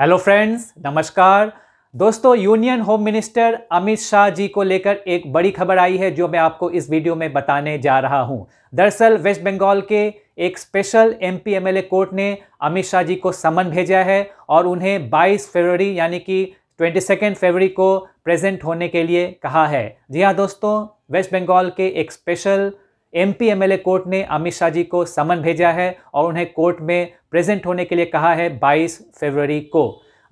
hello friends नमस्कार दोस्तों union home minister Amit Shah ji को लेकर एक बड़ी खबर आई है जो मैं आपको इस वीडियो में बताने जा रहा हूं दरअसल वेस्ट बंगाल के एक special M P M L A court ने अमित शाह जी को समन भेजा है और उन्हें 22 फरवरी यानी कि 22 फरवरी को प्रेजेंट होने के लिए कहा है जी हाँ दोस्तों वेस्ट बंगाल के एक स्पेशल एमपी एमएलए कोर्ट ने अमित शाह जी को समन भेजा है और उन्हें कोर्ट में प्रेजेंट होने के लिए कहा है 22 फरवरी को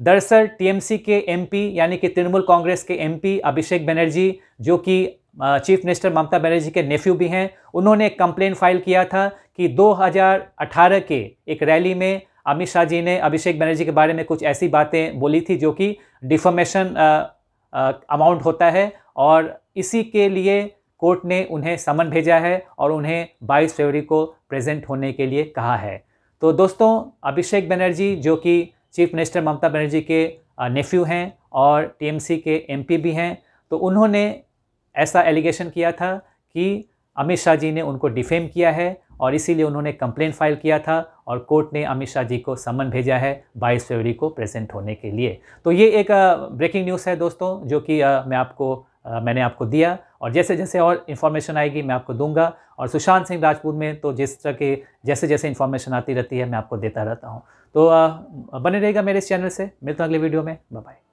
दरअसल टीएमसी के एमपी यानी कि तृणमूल कांग्रेस के एमपी अभिषेक बनर्जी जो कि चीफ मिनिस्टर ममता बनर्जी के नेफ्यू भी हैं उन्होंने एक कंप्लेन फाइल किया था कि 2018 के एक रैली में अमित शाह जी ने अभिषेक बनर्जी के बारे में कुछ ऐसी बातें बोली थी जो कि डिफॉर्मेशन अमाउंट होता है और इसी के लिए कोर्ट ने उन्हें समन भेजा है और उन्हें 22 फरवरी को प्रेजेंट होने के लिए कहा है तो दोस्तों अभिषेक बनर्जी जो कि चीफ मिनिस्टर ममता बनर्जी के नेफ्यू हैं और टीएमसी के एमपी भी हैं तो उन्होंने ऐसा एलिगेशन किया था कि अमित शाह जी ने उनको डिफेम किया है और इसीलिए उन्होंने कंप्लेन फाइल किया था और कोर्ट ने अमित शाह जी को समन भेजा है 22 फरवरी को प्रेजेंट होने के लिए तो ये एक ब्रेकिंग न्यूज़ है दोस्तों जो कि मैं आपको मैंने आपको दिया और जैसे जैसे और इन्फॉर्मेशन आएगी मैं आपको दूंगा और सुशांत सिंह राजपूत में तो जिस तरह के जैसे जैसे इन्फॉर्मेशन आती रहती है मैं आपको देता रहता हूँ तो बने रहेगा मेरे इस चैनल से मिलता हूँ अगले वीडियो में बाय